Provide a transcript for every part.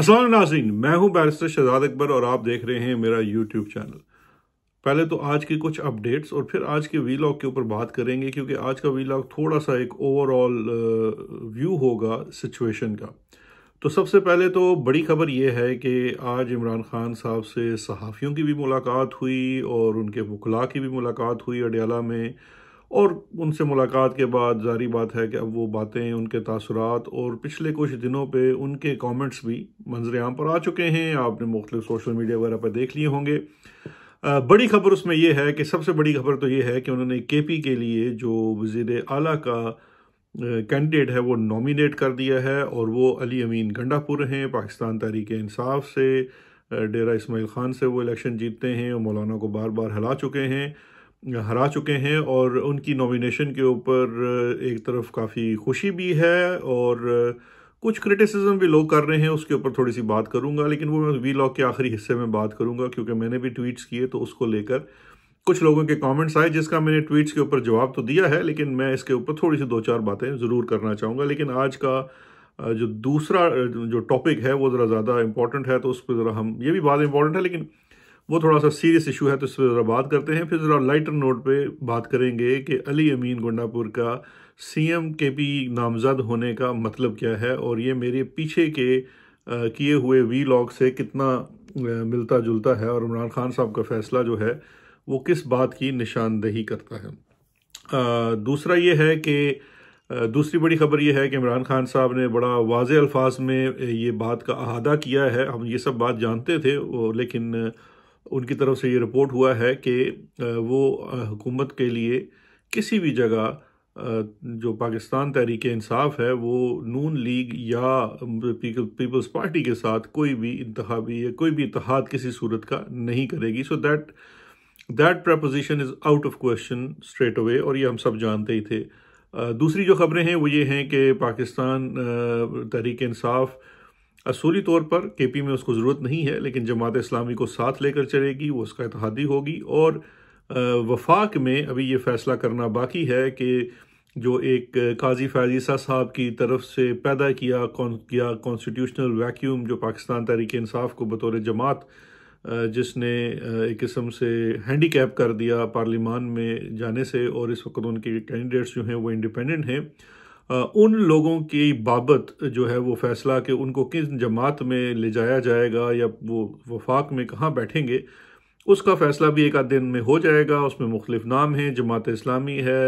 असल नाजीन मैं हूं बैरिस्टर शहजाद अकबर और आप देख रहे हैं मेरा यूट्यूब चैनल पहले तो आज की कुछ अपडेट्स और फिर आज के वी के ऊपर बात करेंगे क्योंकि आज का वी थोड़ा सा एक ओवरऑल व्यू होगा सिचुएशन का तो सबसे पहले तो बड़ी खबर यह है कि आज इमरान खान साहब से सहाफ़ियों की भी मुलाकात हुई और उनके वकला की भी मुलाकात हुई अडयाला में और उनसे मुलाकात के बाद जारी बात है कि अब वो बातें उनके तासरात और पिछले कुछ दिनों पे उनके कमेंट्स भी मंजर आम पर आ चुके हैं आपने मुख्तु सोशल मीडिया वगैरह पर देख लिए होंगे बड़ी खबर उसमें यह है कि सबसे बड़ी खबर तो ये है कि उन्होंने के पी के लिए जो वजीर अला का कैंडिडेट है वो नॉमिनेट कर दिया है और वो अली अमीन गंडापुर हैं पाकिस्तान तहरीक इंसाफ से डेरा इसमाइल ख़ान से वो इलेक्शन जीतते हैं और मौलाना को बार बार हिला चुके हैं हरा चुके हैं और उनकी नॉमिनेशन के ऊपर एक तरफ काफ़ी खुशी भी है और कुछ क्रिटिसिज्म भी लोग कर रहे हैं उसके ऊपर थोड़ी सी बात करूंगा लेकिन वो मैं वी लॉग के आखिरी हिस्से में बात करूंगा क्योंकि मैंने भी ट्वीट्स किए तो उसको लेकर कुछ लोगों के कमेंट्स आए जिसका मैंने ट्वीट्स के ऊपर जवाब तो दिया है लेकिन मैं इसके ऊपर थोड़ी सी दो चार बातें ज़रूर करना चाहूँगा लेकिन आज का जो दूसरा जो टॉपिक है वो ज़रा ज़्यादा इंपॉर्टेंट है तो उस पर ज़रा हम ये भी बात इंपॉर्टेंट है लेकिन वो थोड़ा सा सीरियस इशू है तो इस पर ज़रा बात करते हैं फिर ज़रा लाइटर नोट पे बात करेंगे कि अली अमीन गोंडापुर का सीएम के पी नामजद होने का मतलब क्या है और ये मेरे पीछे के किए हुए वी लॉग से कितना मिलता जुलता है और इमरान खान साहब का फैसला जो है वो किस बात की निशानदेही करता है आ, दूसरा ये है कि दूसरी बड़ी खबर यह है कि इमरान खान साहब ने बड़ा वाज अल्फाज में ये बात का अहादा किया है हम ये सब बात जानते थे लेकिन उनकी तरफ से ये रिपोर्ट हुआ है कि वो हुकूमत के लिए किसी भी जगह जो पाकिस्तान तहरीक इंसाफ है वो नून लीग या पीपल्स पार्टी के साथ कोई भी इंतबी या कोई भी इतिहाद किसी सूरत का नहीं करेगी so that that proposition is out of question straight away और ये हम सब जानते ही थे दूसरी जो खबरें हैं वो ये हैं कि पाकिस्तान तहरीक इंसाफ असूली तौर पर के पी में उसको ज़रूरत नहीं है लेकिन जमात इस्लामी को साथ लेकर चलेगी वो उसका इतिहादी होगी और वफाक में अभी ये फ़ैसला करना बाकी है कि जो एक काजी फैजीसा साहब की तरफ से पैदा किया कौन किया कॉन्स्टिट्यूशनल वैक्यूम जो पाकिस्तान तहरीक इंसाफ को बतौर जमात जिसने एक किस्म से हैंडी कैप कर दिया पार्लिमान में जाने से और इस वक्त उनके कैंडिडेट्स जो हैं वो इंडिपेंडेंट हैं उन लोगों की बाबत जो है वो फ़ैसला कि उनको किस जमात में ले जाया जाएगा या वो वफाक में कहाँ बैठेंगे उसका फ़ैसला भी एक आध दिन में हो जाएगा उसमें मुख्तफ नाम हैं जमात इस्लामी है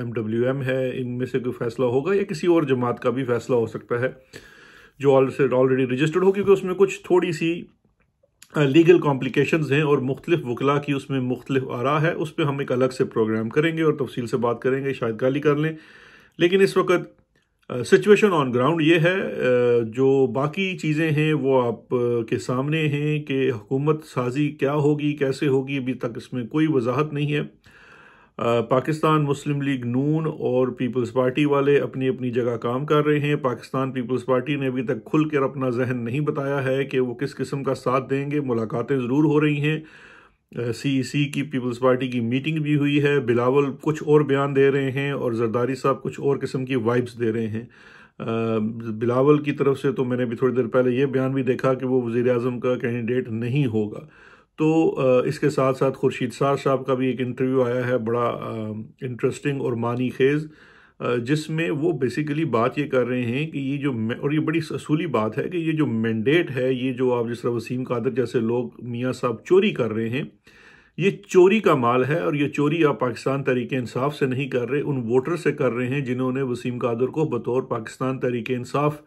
एम डब्ल्यू एम है इनमें से कोई फ़ैसला होगा या किसी और जमात का भी फ़ैसला हो सकता है जो ऑलरेडी रजिस्टर्ड हो क्योंकि उसमें कुछ थोड़ी सी लीगल कॉम्प्लिकेशंस हैं और मुख्तलिफ वकला की उसमें मुख्तलिफ आरा है उस पर हम एक अलग से प्रोग्राम करेंगे और तफसील से बात करेंगे शायद गाली कर लें लेकिन इस वक्त सिचुएशन ऑन ग्राउंड ये है जो बाकी चीज़ें हैं वो आप के सामने हैं कि हुकूमत साजी क्या होगी कैसे होगी अभी तक इसमें कोई वजाहत नहीं है पाकिस्तान मुस्लिम लीग नून और पीपल्स पार्टी वाले अपनी अपनी जगह काम कर रहे हैं पाकिस्तान पीपल्स पार्टी ने अभी तक खुल कर अपना जहन नहीं बताया है कि वो किस किस्म का साथ देंगे मुलाकातें ज़रूर हो रही हैं सीईसी e की पीपल्स पार्टी की मीटिंग भी हुई है बिलावल कुछ और बयान दे रहे हैं और जरदारी साहब कुछ और किस्म की वाइब्स दे रहे हैं बिलावल की तरफ से तो मैंने भी थोड़ी देर पहले ये बयान भी देखा कि वो वजीर अजम का कैंडिडेट नहीं होगा तो इसके साथ साथ खुर्शीद सार साहब का भी एक इंटरव्यू आया है बड़ा इंटरेस्टिंग और मानी खेज़ जिसमें वो बेसिकली बात ये कर रहे हैं कि ये जो और ये बड़ी असूली बात है कि ये जो मैंडेट है ये जो आप जिस तरह वसीम कादर जैसे लोग मियाँ साहब चोरी कर रहे हैं ये चोरी का माल है और ये चोरी आप पाकिस्तान तरीके इंसाफ से नहीं कर रहे उन वोटर से कर रहे हैं जिन्होंने वसीम कादर को बतौर पाकिस्तान तरीके इंसाफ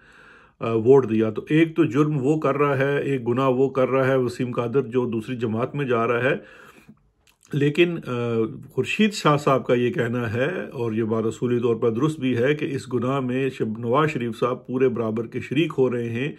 वोट दिया तो एक तो जुर्म वो कर रहा है एक गुनाह वो कर रहा है वसीम कादर जो दूसरी जमात में जा रहा है लेकिन खुर्शीद शाह साहब का ये कहना है और ये बात असूली तौर पर दुरुस्त भी है कि इस गुनाह में शब नवाज शरीफ साहब पूरे बराबर के शरीक हो रहे हैं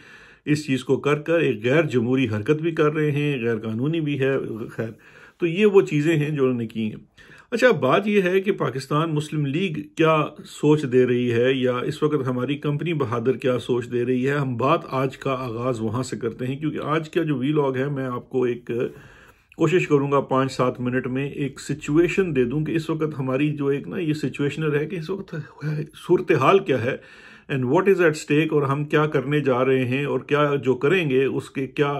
इस चीज़ को कर कर एक गैर जमहूरी हरकत भी कर रहे हैं गैर कानूनी भी है खैर तो ये वो चीज़ें हैं जो उन्होंने की हैं अच्छा बात यह है कि पाकिस्तान मुस्लिम लीग क्या सोच दे रही है या इस वक्त हमारी कंपनी बहादुर क्या सोच दे रही है हम बात आज का आगाज़ वहाँ से करते हैं क्योंकि आज का जो वी लॉग है मैं आपको एक कोशिश करूंगा पाँच सात मिनट में एक सिचुएशन दे दूं कि इस वक्त हमारी जो एक ना ये सिचुएशनल है कि इस वक्त सूरत हाल क्या है and what is at stake और हम क्या करने जा रहे हैं और क्या जो करेंगे उसके क्या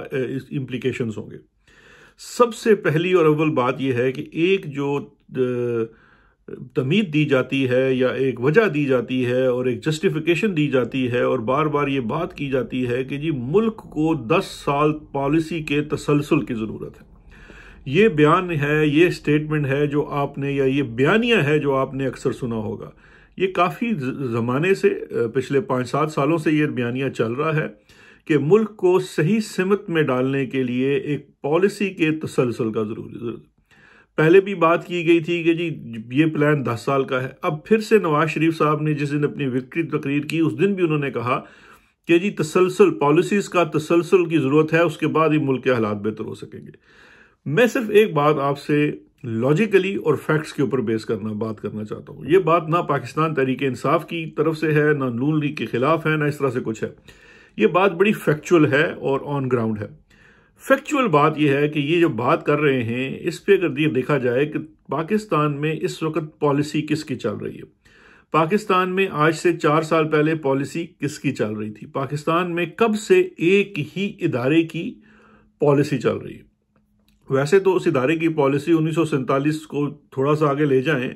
इम्प्लीकेशन होंगे सबसे पहली और अव्वल बात यह है कि एक जो तमीद दी जाती है या एक वजह दी जाती है और एक जस्टिफिकेशन दी जाती है और बार बार ये बात की जाती है कि जी मुल्क को 10 साल पॉलिसी के तसलसल की ज़रूरत है ये बयान है ये स्टेटमेंट है जो आपने या ये बयानिया है जो आपने अक्सर सुना होगा ये काफ़ी ज़माने से पिछले पाँच सात सालों से ये बयानिया चल रहा है कि मुल्क को सही सिमत में डालने के लिए एक पॉलिसी के तसलसल का ज़रूरी पहले भी बात की गई थी कि जी ये प्लान दस साल का है अब फिर से नवाज शरीफ साहब ने जिस दिन अपनी विक्ट्री तकरीर की उस दिन भी उन्होंने कहा कि जी तसलसल पॉलिसीज़ का तसलसल की ज़रूरत है उसके बाद ही मुल्क के हालात बेहतर हो सकेंगे मैं सिर्फ एक बात आपसे लॉजिकली और फैक्ट्स के ऊपर बेस करना बात करना चाहता हूँ ये बात ना पाकिस्तान तहरीक इंसाफ की तरफ से है ना नून लीग के खिलाफ है ना इस तरह से कुछ है ये बात बड़ी फैक्चुअल है और ऑन ग्राउंड है फैक्चुअल बात यह है कि ये जो बात कर रहे हैं इस पर अगर ये देखा जाए कि पाकिस्तान में इस वक्त पॉलिसी किसकी चल रही है पाकिस्तान में आज से चार साल पहले पॉलिसी किसकी चल रही थी पाकिस्तान में कब से एक ही इदारे की पॉलिसी चल रही है वैसे तो उस इदारे की पॉलिसी उन्नीस को थोड़ा सा आगे ले जाएं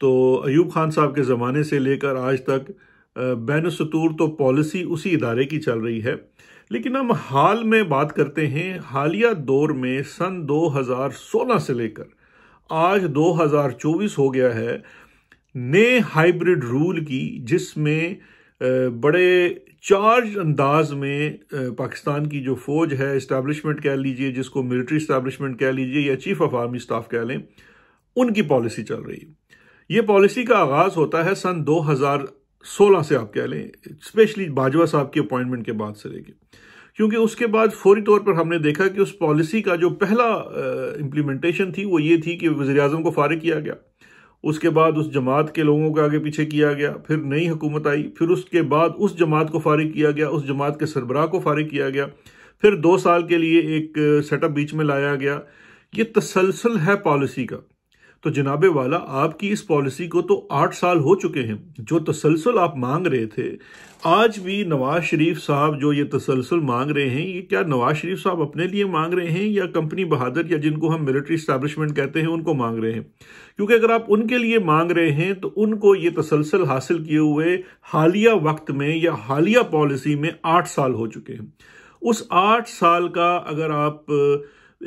तो अयूब खान साहब के ज़माने से लेकर आज तक बैन सतूर तो पॉलिसी उसी इदारे की चल रही है लेकिन हम हाल में बात करते हैं हालिया दौर में सन 2016 से लेकर आज 2024 हो गया है नए हाइब्रिड रूल की जिसमें बड़े चार्ज अंदाज में पाकिस्तान की जो फौज है इस्टेबलिशमेंट कह लीजिए जिसको मिलिट्री इस्टेबलिशमेंट कह लीजिए या चीफ ऑफ आर्मी स्टाफ कह लें उनकी पॉलिसी चल रही है ये पॉलिसी का आगाज होता है सन 2016 से आप कह लें स्पेशली बाजवा साहब की अपॉइंटमेंट के बाद से लेके क्योंकि उसके बाद फौरी तौर पर हमने देखा कि उस पॉलिसी का जो पहला इम्प्लीमेंटेशन थी वो ये थी कि वजी अजम को फारिग किया गया उसके बाद उस जमात के लोगों के आगे पीछे किया गया फिर नई हुकूमत आई फिर उसके बाद उस जमात को फारिग किया गया उस जमात के सरबराह को फारिग किया गया फिर दो साल के लिए एक सेटअप बीच में लाया गया ये तसलसल है पॉलिसी का तो जनाबे वाला आपकी इस पॉलिसी को तो आठ साल हो चुके हैं जो तसलसल आप मांग रहे थे आज भी नवाज शरीफ साहब जो ये तसलसल मांग रहे हैं ये क्या नवाज शरीफ साहब अपने लिए मांग रहे हैं या कंपनी बहादुर या जिनको हम मिलिट्री इस्टेब्लिशमेंट कहते हैं उनको मांग रहे हैं क्योंकि अगर आप उनके लिए मांग रहे हैं तो उनको ये तसलसल हासिल किए हुए हालिया वक्त में या हालिया पॉलिसी में आठ साल हो चुके हैं उस आठ साल का अगर आप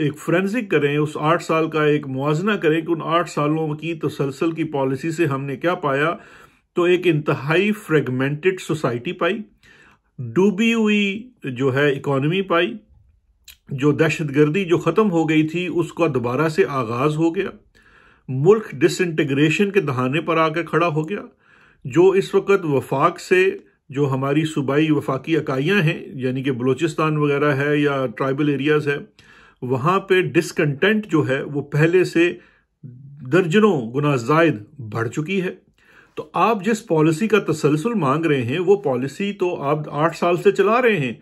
एक फ्रेंसिक करें उस आठ साल का एक मुआजना करें कि उन आठ सालों की तसलसल की पॉलिसी से हमने क्या पाया तो एक इंतहाई फ्रेगमेंटेड सोसाइटी पाई डूबी हुई जो है इकोनॉमी पाई जो दहशतगर्दी जो ख़त्म हो गई थी उसका दोबारा से आगाज़ हो गया मुल्क डिसइंटीग्रेशन के दहाने पर आकर खड़ा हो गया जो इस वक्त वफाक से जो हमारी सूबाई वफाकी इकाइयाँ हैं यानी कि बलूचिस्तान वगैरह है या ट्राइबल एरियाज़ है वहाँ पे डिसकंटेंट जो है वो पहले से दर्जनों गुना जायद बढ़ चुकी है तो आप जिस पॉलिसी का तसलसल मांग रहे हैं वो पॉलिसी तो आप आठ साल से चला रहे हैं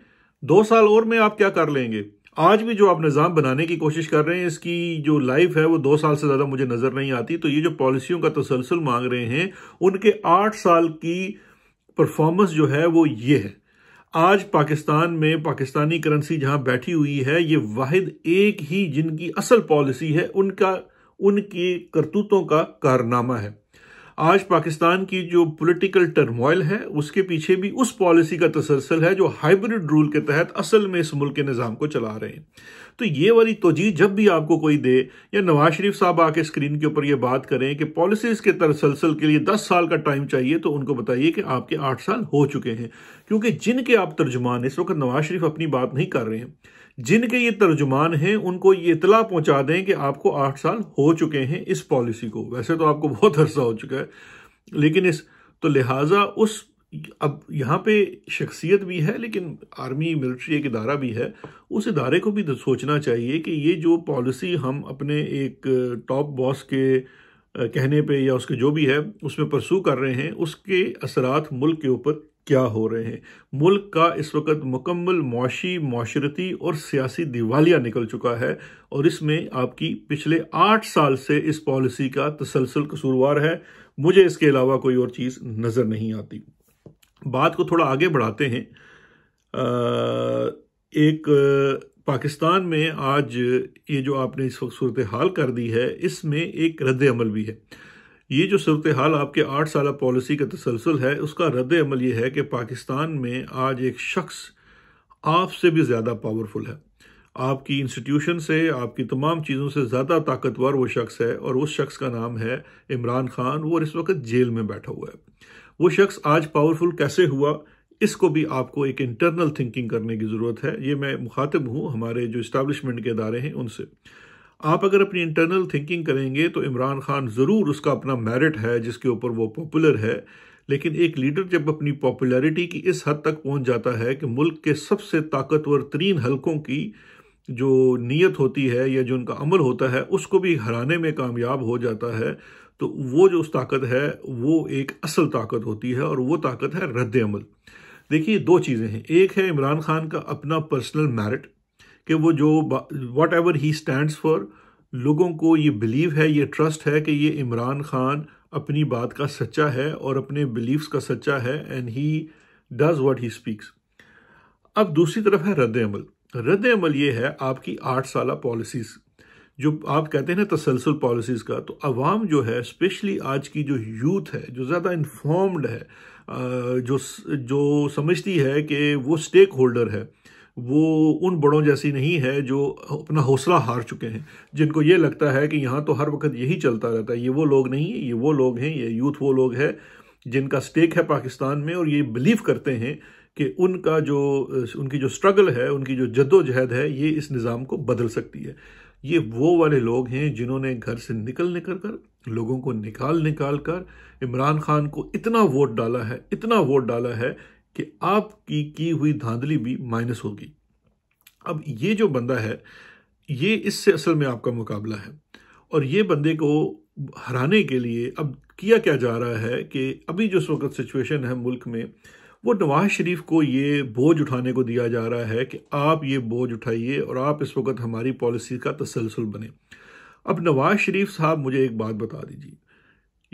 दो साल और में आप क्या कर लेंगे आज भी जो आप निज़ाम बनाने की कोशिश कर रहे हैं इसकी जो लाइफ है वो दो साल से ज़्यादा मुझे नज़र नहीं आती तो ये जो पॉलिसियों का तसलसल मांग रहे हैं उनके आठ साल की परफॉर्मेंस जो है वो ये है आज पाकिस्तान में पाकिस्तानी करेंसी जहां बैठी हुई है ये वाहिद एक ही जिनकी असल पॉलिसी है उनका उनकी करतूतों का कारनामा है आज पाकिस्तान की जो पॉलिटिकल टर्मोइल है उसके पीछे भी उस पॉलिसी का तसलसल है जो हाइब्रिड रूल के तहत असल में इस मुल्क के निज़ाम को चला रहे हैं तो ये वाली तोजी जब भी आपको कोई दे या नवाज शरीफ साहब आके स्क्रीन के ऊपर ये बात करें कि पॉलिसीज के तसलसल के लिए दस साल का टाइम चाहिए तो उनको बताइए कि आपके आठ साल हो चुके हैं क्योंकि जिनके आप तर्जुमान इस वक्त नवाज शरीफ अपनी बात नहीं कर रहे हैं जिनके ये तर्जुमान हैं उनको ये इतला पहुंचा दें कि आपको आठ साल हो चुके हैं इस पॉलिसी को वैसे तो आपको बहुत अरसा हो चुका है लेकिन इस तो लिहाजा उस अब यहाँ पे शख्सियत भी है लेकिन आर्मी मिलिट्री एक इदारा भी है उस इदारे को भी तो सोचना चाहिए कि ये जो पॉलिसी हम अपने एक टॉप बॉस के कहने पे या उसके जो भी है उसमें परसू कर रहे हैं उसके असरात मुल्क के ऊपर क्या हो रहे हैं मुल्क का इस वक्त मुकम्मल मौशी माशरती और सियासी दिवालिया निकल चुका है और इसमें आपकी पिछले आठ साल से इस पॉलिसी का तसलसल कसूरवार है मुझे इसके अलावा कोई और चीज़ नज़र नहीं आती बात को थोड़ा आगे बढ़ाते हैं एक पाकिस्तान में आज ये जो आपने इस वक्त सूरत हाल कर दी है इसमें एक रद्द अमल भी है ये जो सूरत हाल आपके आठ साल पॉलिसी का तसलसल है उसका रद्द अमल ये है कि पाकिस्तान में आज एक शख्स आपसे भी ज़्यादा पावरफुल है आपकी इंस्टीट्यूशन से आपकी तमाम चीज़ों से ज़्यादा ताकतवर वो शख्स है और उस शख्स का नाम है इमरान खान वो इस वक्त जेल में बैठा हुआ है वो शख्स आज पावरफुल कैसे हुआ इसको भी आपको एक इंटरनल थिंकिंग करने की ज़रूरत है ये मैं मुखातब हूँ हमारे जो इस्टबलिशमेंट के अदारे हैं उनसे आप अगर अपनी इंटरनल थिंकिंग करेंगे तो इमरान खान ज़रूर उसका अपना मेरिट है जिसके ऊपर वो पॉपुलर है लेकिन एक लीडर जब अपनी पॉपुलैरिटी की इस हद तक पहुंच जाता है कि मुल्क के सबसे ताकतवर तरीन हलकों की जो नीयत होती है या जो उनका अमल होता है उसको भी हराने में कामयाब हो जाता है तो वो जो उस ताकत है वो एक असल ताकत होती है और वो ताकत है रद्द अमल देखिए दो चीज़ें हैं एक है इमरान खान का अपना पर्सनल मैरिट कि वो जो whatever he stands for लोगों को ये बिलीव है ये ट्रस्ट है कि ये इमरान खान अपनी बात का सच्चा है और अपने बिलीव्स का सच्चा है and he does what he speaks अब दूसरी तरफ है रद्द अमल रद्द अमल ये है आपकी आठ साल पॉलिसीज़ जो आप कहते हैं ना तसलसल पॉलिसीज़ का तो आवाम जो है स्पेशली आज की जो यूथ है जो ज़्यादा इन्फॉर्म्ड है जो जो समझती है कि वो स्टेक होल्डर है वो उन बड़ों जैसी नहीं है जो अपना हौसला हार चुके हैं जिनको ये लगता है कि यहाँ तो हर वक्त यही चलता रहता है ये वो लोग नहीं है ये वो लोग हैं ये यूथ वो लोग है जिनका स्टेक है पाकिस्तान में और ये बिलीव करते हैं कि उनका जो उनकी जो स्ट्रगल है उनकी जो जद्दोजहद है ये इस निज़ाम को बदल सकती है ये वो वाले लोग हैं जिन्होंने घर से निकल निकल कर लोगों को निकाल निकाल कर इमरान खान को इतना वोट डाला है इतना वोट डाला है कि आपकी की हुई धांधली भी माइनस होगी अब ये जो बंदा है ये इससे असल में आपका मुकाबला है और ये बंदे को हराने के लिए अब किया क्या जा रहा है कि अभी जो इस वक्त सिचुएशन है मुल्क में वो नवाज शरीफ को ये बोझ उठाने को दिया जा रहा है कि आप ये बोझ उठाइए और आप इस वक्त हमारी पॉलिसी का तसलसल बने अब नवाज शरीफ साहब मुझे एक बात बता दीजिए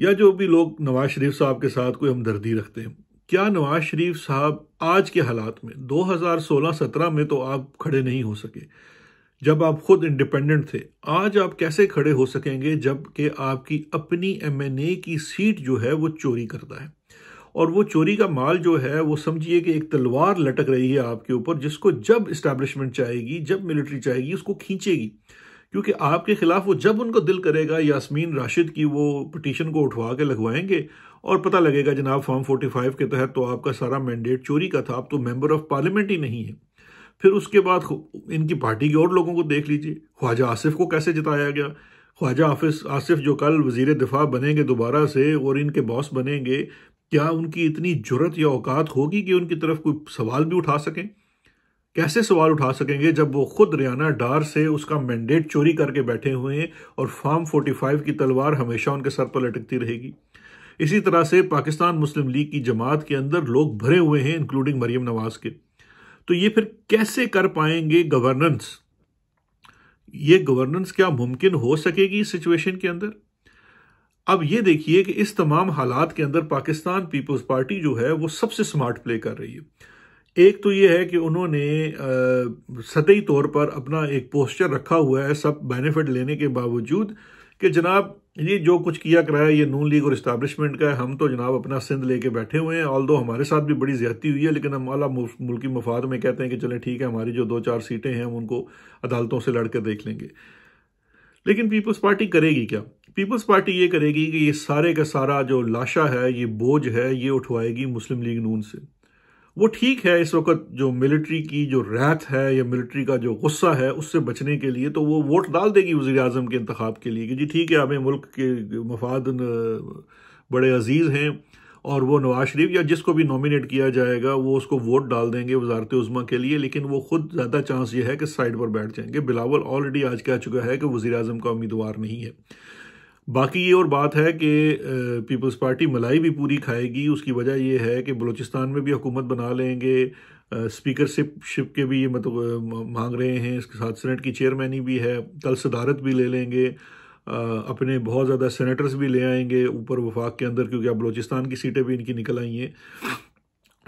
या जो भी लोग नवाज शरीफ साहब के साथ कोई हमदर्दी रखते हैं क्या नवाज शरीफ साहब आज के हालात में 2016-17 में तो आप खड़े नहीं हो सके जब आप खुद इंडिपेंडेंट थे आज आप कैसे खड़े हो सकेंगे जबकि आपकी अपनी एमएनए की सीट जो है वो चोरी करता है और वो चोरी का माल जो है वो समझिए कि एक तलवार लटक रही है आपके ऊपर जिसको जब इस्टेब्लिशमेंट चाहेगी जब मिलिट्री चाहेगी उसको खींचेगी क्योंकि आपके खिलाफ वो जब उनको दिल करेगा यासमीन राशिद की वो पटिशन को उठवा के लगवाएंगे और पता लगेगा जनाब फॉर्म 45 के तहत तो आपका सारा मैंडेट चोरी का था आप तो मेंबर ऑफ पार्लियामेंट ही नहीं है फिर उसके बाद इनकी पार्टी के और लोगों को देख लीजिए ख्वाजा आसिफ को कैसे जिताया गया ख्वाजा आफिस आसिफ जो कल वजीर दिफा बनेंगे दोबारा से और इनके बॉस बनेंगे क्या उनकी इतनी जरूरत या औकात होगी कि उनकी तरफ कोई सवाल भी उठा सकें कैसे सवाल उठा सकेंगे जब वो खुद रियाना डार से उसका मैंडेट चोरी करके बैठे हुए हैं और फार्म 45 की तलवार हमेशा उनके सर पर लटकती रहेगी इसी तरह से पाकिस्तान मुस्लिम लीग की जमात के अंदर लोग भरे हुए हैं इंक्लूडिंग मरियम नवाज के तो ये फिर कैसे कर पाएंगे गवर्नेंस ये गवर्नेंस क्या मुमकिन हो सकेगी इस सिचुएशन के अंदर अब ये देखिए कि इस तमाम हालात के अंदर पाकिस्तान पीपल्स पार्टी जो है वो सबसे स्मार्ट प्ले कर रही है एक तो ये है कि उन्होंने सतही तौर पर अपना एक पोस्चर रखा हुआ है सब बेनिफिट लेने के बावजूद कि जनाब ये जो कुछ किया कराया ये नून लीग और इस्टबलिशमेंट का है हम तो जनाब अपना सिंध लेके बैठे हुए हैं ऑल दो हमारे साथ भी बड़ी ज्यादती हुई है लेकिन हम अला मुल्की मफाद में कहते हैं कि चलें ठीक है हमारी जो दो चार सीटें हैं हम उनको अदालतों से लड़ कर देख लेंगे लेकिन पीपल्स पार्टी करेगी क्या पीपल्स पार्टी ये करेगी कि ये सारे का सारा जो लाशा है ये बोझ है ये उठवाएगी मुस्लिम लीग नून से वो ठीक है इस वक्त जो मिलिट्री की जो रहत है या मिलिट्री का जो गुस्सा है उससे बचने के लिए तो वो वोट डाल देगी वजी अजम के इंतब के लिए कि जी ठीक है हमें मुल्क के मफाद बड़े अजीज़ हैं और वो नवाज शरीफ या जिसको भी नॉमिनेट किया जाएगा वो उसको वोट डाल देंगे वजारत उज़मा के लिए लेकिन वो खुद ज़्यादा चांस ये है कि साइड पर बैठ जाएंगे बिलावल ऑलरेडी आज कह चुका है कि वज़ी अजम का उम्मीदवार नहीं है बाकी ये और बात है कि पीपल्स पार्टी मलाई भी पूरी खाएगी उसकी वजह ये है कि बलूचिस्तान में भी हुकूमत बना लेंगे स्पीकरशिप शिप के भी ये मतलब मांग रहे हैं इसके साथ सेनेट की चेयरमैनी भी है कल सदारत भी ले लेंगे अपने बहुत ज़्यादा सेनेटर्स भी ले आएंगे ऊपर वफाक के अंदर क्योंकि अब बलोचिस्तान की सीटें भी इनकी निकल आई हैं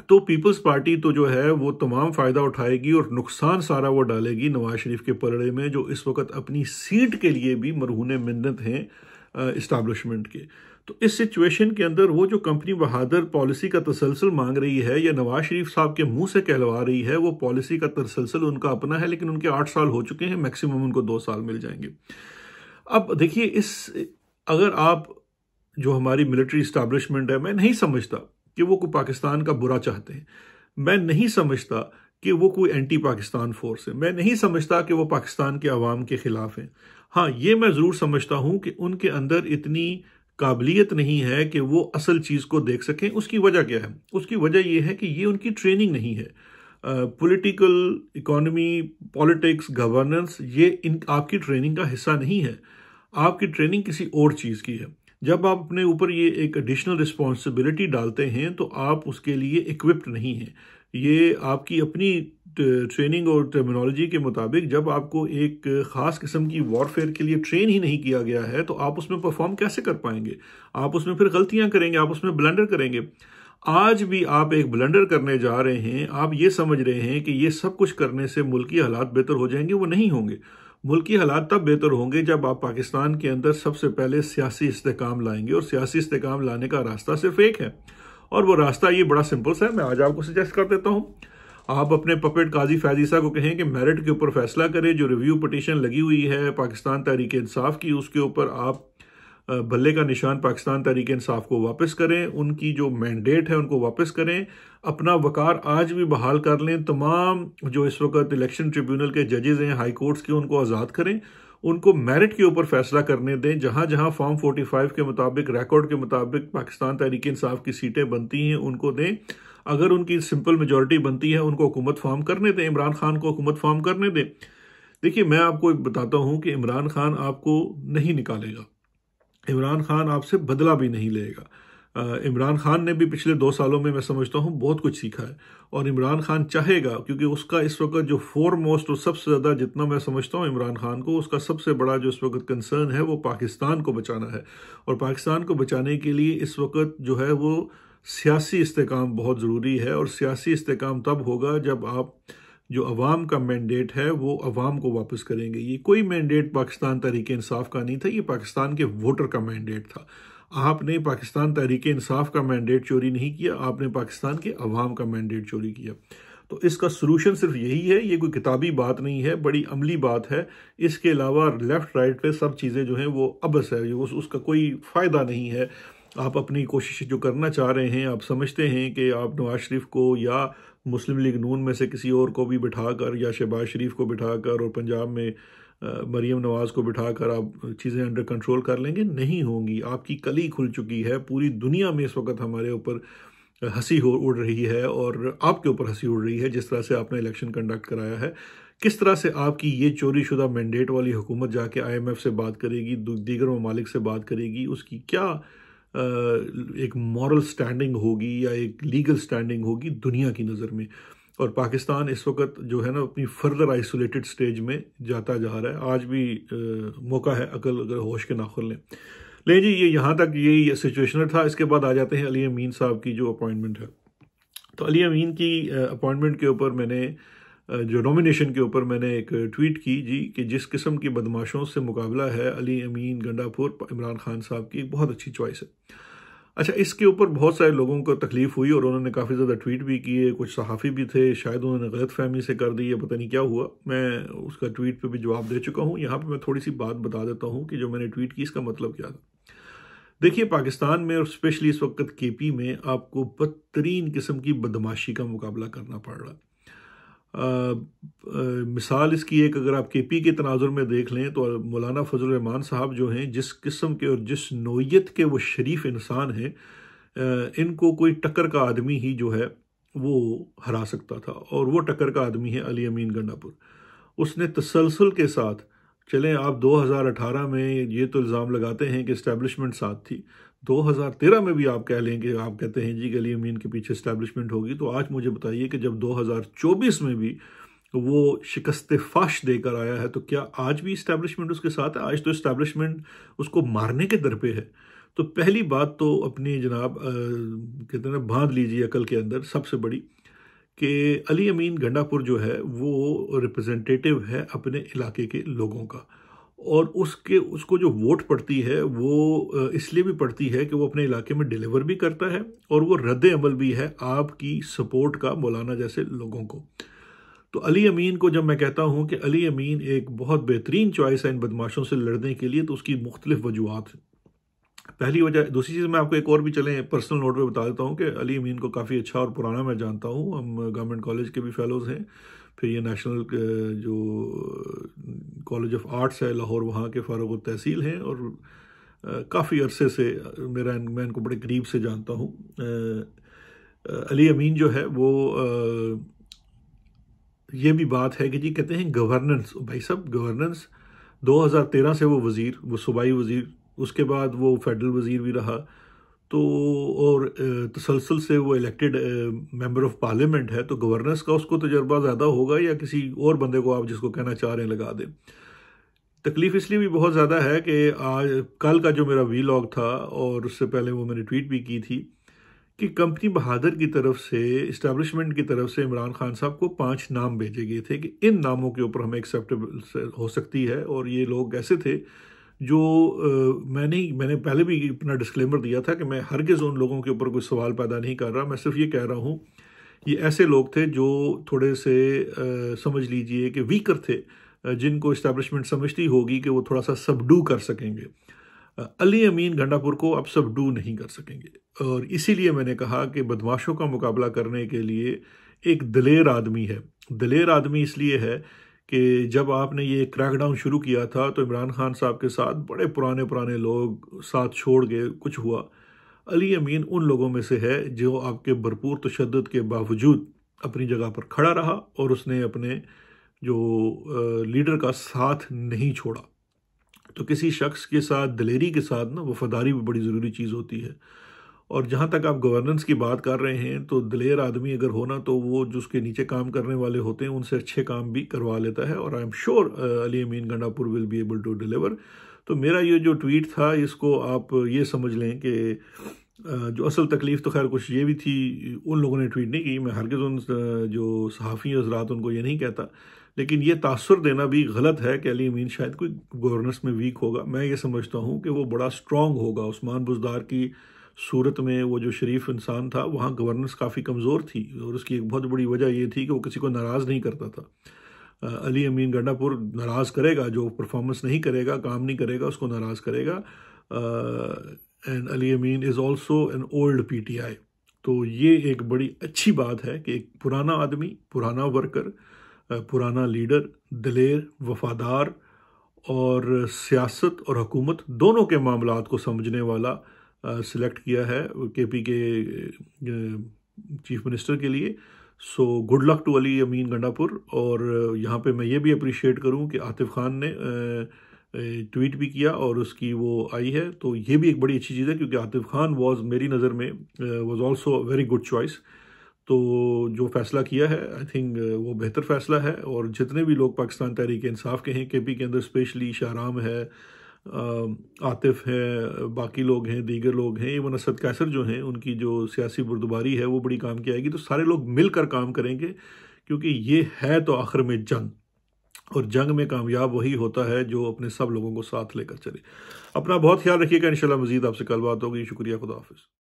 तो पीपल्स पार्टी तो जो है वो तमाम फ़ायदा उठाएगी और नुकसान सारा वो डालेगी नवाज शरीफ के पलड़े में जो इस वक्त अपनी सीट के लिए भी मरहून मन्नत हैं इस्टबलिशमेंट के तो इस सिचुएशन के अंदर वो जो कंपनी बहादुर पॉलिसी का तसलसल मांग रही है या नवाज शरीफ साहब के मुंह से कहलवा रही है वो पॉलिसी का तसलसल उनका अपना है लेकिन उनके आठ साल हो चुके हैं मैक्सिमम उनको दो साल मिल जाएंगे अब देखिए इस अगर आप जो हमारी मिलिट्री इस्टबलिशमेंट है मैं नहीं समझता कि वो कोई पाकिस्तान का बुरा चाहते हैं मैं नहीं समझता कि वो कोई एंटी पाकिस्तान फोर्स है मैं नहीं समझता कि वो पाकिस्तान के अवाम के ख़िलाफ़ हैं हाँ ये मैं ज़रूर समझता हूँ कि उनके अंदर इतनी काबिलियत नहीं है कि वो असल चीज़ को देख सकें उसकी वजह क्या है उसकी वजह यह है कि ये उनकी ट्रेनिंग नहीं है पॉलिटिकल इकोनॉमी पॉलिटिक्स गवर्नेंस ये इन आपकी ट्रेनिंग का हिस्सा नहीं है आपकी ट्रेनिंग किसी और चीज़ की है जब आप अपने ऊपर ये एक एडिशनल रिस्पॉन्सिबिलिटी डालते हैं तो आप उसके लिए इक्विप्ड नहीं हैं ये आपकी अपनी ट्रेनिंग और टर्मिनोलॉजी के मुताबिक जब आपको एक ख़ास किस्म की वॉरफेयर के लिए ट्रेन ही नहीं किया गया है तो आप उसमें परफॉर्म कैसे कर पाएंगे आप उसमें फिर गलतियां करेंगे आप उसमें ब्लंडर करेंगे आज भी आप एक ब्लंडर करने जा रहे हैं आप ये समझ रहे हैं कि ये सब कुछ करने से मुल्की हालात बेहतर हो जाएंगे वो नहीं होंगे मुल्की हालात तब बेहतर होंगे जब आप पाकिस्तान के अंदर सबसे पहले सियासी इस्तेकाम लाएंगे और सियासी इस्तेकाम लाने का रास्ता सिर्फ एक है और वो रास्ता ये बड़ा सिंपल सा है मैं आज आपको सजेस्ट कर देता हूँ आप अपने पपेट काजी फैजीसा को कहें कि मेरिट के ऊपर फैसला करें जो रिव्यू पटिशन लगी हुई है पाकिस्तान तहरीक इंसाफ की उसके ऊपर आप भल्ले का निशान पाकिस्तान तहरीक इंसाफ को वापस करें उनकी जो मैंडेट है उनको वापस करें अपना वकार आज भी बहाल कर लें तमाम जो इस वक्त इलेक्शन ट्रिब्यूनल के जजेज़ हैं हाई कोर्ट्स के उनको आज़ाद करें उनको मेरिट के ऊपर फैसला करने दें जहाँ जहाँ फॉर्म 45 के मुताबिक रिकॉर्ड के मुताबिक पाकिस्तान तहरीक इंसाफ की सीटें बनती हैं उनको दें अगर उनकी सिंपल मेजोरिटी बनती है उनको हुकूमत फॉर्म करने दें इमरान खान को हुकूमत फॉर्म करने दें देखिए मैं आपको बताता हूँ कि इमरान खान आपको नहीं निकालेगा इमरान खान आपसे बदला भी नहीं लेगा इमरान खान ने भी पिछले दो सालों में मैं समझता हूँ बहुत कुछ सीखा है और इमरान खान चाहेगा क्योंकि उसका इस वक्त जो फोर मोस्ट और सबसे ज़्यादा जितना मैं समझता हूँ इमरान खान को उसका सबसे बड़ा जो इस वक्त कंसर्न है वो पाकिस्तान को बचाना है और पाकिस्तान को बचाने के लिए इस वक्त जो है वो सियासी इस्तेकाम बहुत ज़रूरी है और सियासी इस्तेकाम तब होगा जब आप जो अवाम का मैंडेट है वो अवाम को वापस करेंगे ये कोई मैंडेट पाकिस्तान तहरीक इंसाफ का नहीं था ये पाकिस्तान के वोटर का मैंडेट था आपने पाकिस्तान तहरीक इंसाफ का मैंडेट चोरी नहीं किया आपने पाकिस्तान के अवाम का मैंडेट चोरी किया तो इसका सलूशन सिर्फ यही है ये कोई किताबी बात नहीं है बड़ी अमली बात है इसके अलावा लेफ़्ट राइट पे सब चीज़ें जो हैं वो अबस है उस, उसका कोई फ़ायदा नहीं है आप अपनी कोशिश जो करना चाह रहे हैं आप समझते हैं कि आप नवाज शरीफ को या मुस्लिम लीग नून में से किसी और को भी बिठा कर या शहबाज शरीफ को बिठा कर और पंजाब में मरीम नवाज़ को बिठा कर आप चीज़ें अंडर कंट्रोल कर लेंगे नहीं होंगी आपकी कली खुल चुकी है पूरी दुनिया में इस वक्त हमारे ऊपर हंसी हो उड़ रही है और आपके ऊपर हंसी उड़ रही है जिस तरह से आपने इलेक्शन कंडक्ट कराया है किस तरह से आपकी ये चोरी शुदा मैंडेट वाली हुकूमत जाके आईएमएफ से बात करेगी दीगर ममालिक से बात करेगी उसकी क्या एक मॉरल स्टैंडिंग होगी या एक लीगल स्टैंडिंग होगी दुनिया की नज़र में और पाकिस्तान इस वक्त जो है ना अपनी फर्दर आइसोलेटेड स्टेज में जाता जा रहा है आज भी आ, मौका है अकल अगर होश के नाखुल लें ले जी ये यहाँ तक यही सिचुएशनर था इसके बाद आ जाते हैं अली अमीन साहब की जो अपॉइंटमेंट है तो अली अमीन की अपॉइंटमेंट के ऊपर मैंने जो नॉमिनेशन के ऊपर मैंने एक ट्वीट की जी कि जिस किस्म की बदमाशों से मुकाबला है अली अमीन गंडापुर इमरान खान साहब की बहुत अच्छी चॉइस है अच्छा इसके ऊपर बहुत सारे लोगों को तकलीफ़ हुई और उन्होंने काफ़ी ज़्यादा ट्वीट भी किए कुछ सहाफ़ी भी थे शायद उन्होंने गलत फहमी से कर दी है पता नहीं क्या हुआ मैं उसका ट्वीट पे भी जवाब दे चुका हूँ यहाँ पे मैं थोड़ी सी बात बता देता हूँ कि जो मैंने ट्वीट की इसका मतलब क्या था देखिए पाकिस्तान में और स्पेशली इस वक्त के पी में आपको बदतरीन किस्म की बदमाशी का मुकाबला करना पड़ रहा है आ, आ, मिसाल इसकी एक अगर आप के पी के तनाजुर में देख लें तो मौलाना फजलरहमान साहब जो हैं जिस किस्म के और जिस नोयत के वो शरीफ इंसान हैं इनको कोई टक्कर का आदमी ही जो है वो हरा सकता था और वो टक्कर का आदमी है अली अमीन गंडापुर उसने तसलसल के साथ चलें आप 2018 में ये तो इल्ज़ाम लगाते हैं कि इस्टेबलिशमेंट साथ थी 2013 में भी आप कह लें कि आप कहते हैं जी गली अमीन के पीछे इस्टेब्लिशमेंट होगी तो आज मुझे बताइए कि जब 2024 में भी वो शिकस्त फाश देकर आया है तो क्या आज भी इस्टेब्लिशमेंट उसके साथ है आज तो इस्टेब्लिशमेंट उसको मारने के दर पे है तो पहली बात तो अपनी जनाब कहते हैं बांध लीजिए अकल के अंदर सबसे बड़ी कि अली अमीन गंडापुर जो है वो रिप्रजेंटेटिव है अपने इलाके के लोगों का और उसके उसको जो वोट पड़ती है वो इसलिए भी पड़ती है कि वो अपने इलाके में डिलीवर भी करता है और वो रद्द अमल भी है आपकी सपोर्ट का मौलाना जैसे लोगों को तो अली अमीन को जब मैं कहता हूँ कि अली अमीन एक बहुत बेहतरीन चॉइस है इन बदमाशों से लड़ने के लिए तो उसकी मुख्तलिफ वजूहत पहली वजह दूसरी चीज़ मैं आपको एक और भी चलें पर्सनल नोट पे बता देता हूँ कि अली अमीन को काफ़ी अच्छा और पुराना मैं जानता हूँ हम गवर्नमेंट कॉलेज के भी फेलोज़ हैं फिर ये नेशनल uh, जो कॉलेज ऑफ आर्ट्स है लाहौर वहाँ के फ़ारग तहसील हैं और uh, काफ़ी अरसे से uh, मेरा मैं इनको बड़े करीब से जानता हूँ अली अमीन जो है वो ये भी बात है कि जी कहते हैं गवर्नेंस भाई साहब गवर्नेंस 2013 से वो वज़ीर वो सूबाई वज़ीर उसके बाद वो फेडरल वज़ीर भी रहा तो और तसलसल से वो इलेक्टेड मेंबर ऑफ पार्लियामेंट है तो गवर्नेंस का उसको तजर्बा ज़्यादा होगा या किसी और बंदे को आप जिसको कहना चाह रहे हैं लगा दें तकलीफ़ इसलिए भी बहुत ज़्यादा है कि आज कल का जो मेरा वी था और उससे पहले वो मैंने ट्वीट भी की थी कि कंपनी बहादुर की तरफ से इस्टबलिशमेंट की तरफ से इमरान खान साहब को पांच नाम भेजे गए थे कि इन नामों के ऊपर हमें एक्सेप्टेबल हो सकती है और ये लोग ऐसे थे जो आ, मैंने मैंने पहले भी अपना डिस्क्लेमर दिया था कि मैं हर के उन लोगों के ऊपर कोई सवाल पैदा नहीं कर रहा मैं सिर्फ ये कह रहा हूँ ये ऐसे लोग थे जो थोड़े से आ, समझ लीजिए कि वीकर थे जिनको इस्टेब्लिशमेंट समझती होगी कि वो थोड़ा सा सबडू कर सकेंगे अली अमीन गंडापुर को अब सबडू नहीं कर सकेंगे और इसीलिए मैंने कहा कि बदमाशों का मुकाबला करने के लिए एक दलेर आदमी है दलेर आदमी इसलिए है कि जब आपने ये क्रैकडाउन शुरू किया था तो इमरान खान साहब के साथ बड़े पुराने पुराने लोग साथ छोड़ गए कुछ हुआ अली अमीन उन लोगों में से है जो आपके भरपूर तशद के बावजूद अपनी जगह पर खड़ा रहा और उसने अपने जो लीडर का साथ नहीं छोड़ा तो किसी शख्स के साथ दलेरी के साथ ना वफादारी भी बड़ी ज़रूरी चीज़ होती है और जहाँ तक आप गवर्नेंस की बात कर रहे हैं तो दलेर आदमी अगर होना तो वो जिसके नीचे काम करने वाले होते हैं उनसे अच्छे काम भी करवा लेता है और I am sure Ali Amin Gandapur will be able to deliver तो मेरा ये जो ट्वीट था इसको आप ये समझ लें कि uh, जो असल तकलीफ़ तो खैर कुछ ये भी थी उन लोगों ने ट्वीट नहीं की मैं हरगज़ उन uh, जो सहाफ़ी हजरात उनको ये नहीं कहता लेकिन ये तासर देना भी गलत है कि अली अमीन शायद कोई गवर्नेंस में वीक होगा मैं ये समझता हूँ कि वो बड़ा स्ट्रांग होगा उस्मान बुजदार की सूरत में वो जो शरीफ इंसान था वहाँ गवर्नेंस काफ़ी कमज़ोर थी और उसकी एक बहुत बड़ी वजह ये थी कि वो किसी को नाराज़ नहीं करता था अली अमीन गंडापुर नाराज़ करेगा जो परफॉर्मेंस नहीं करेगा काम नहीं करेगा उसको नाराज़ करेगा and Ali Amin is also an old P T I तो ये एक बड़ी अच्छी बात है कि एक पुराना आदमी पुराना वर्कर पुराना लीडर दलेर वफादार और सियासत और हुकूमत दोनों के मामला को समझने वाला सिलेक्ट किया है केपी के चीफ मिनिस्टर के लिए so good luck to Ali Amin Gandapur और यहाँ पे मैं ये भी अप्रिशिएट करूँ कि आतिफ ख़ान ने ट्वीट भी किया और उसकी वो आई है तो ये भी एक बड़ी अच्छी चीज़ है क्योंकि आतिफ ख़ान वाज मेरी नज़र में was also very good choice तो जो फ़ैसला किया है आई थिंक वो बेहतर फ़ैसला है और जितने भी लोग पाकिस्तान तहरीक इंसाफ के हैं के पी के अंदर स्पेशली शाहराम है आतिफ हैं बाकी लोग हैं दीगर लोग हैं इवन असद कैसर जो हैं उनकी जो सियासी बुरदबारी है वो बड़ी काम की आएगी तो सारे लोग मिलकर काम करेंगे क्योंकि ये है तो आखिर में जंग और जंग में कामयाब वही होता है जो अपने सब लोगों को साथ लेकर चले अपना बहुत ख्याल रखिएगा इन शाला मज़ीद आपसे कल बात होगी शुक्रिया खुदा हाफ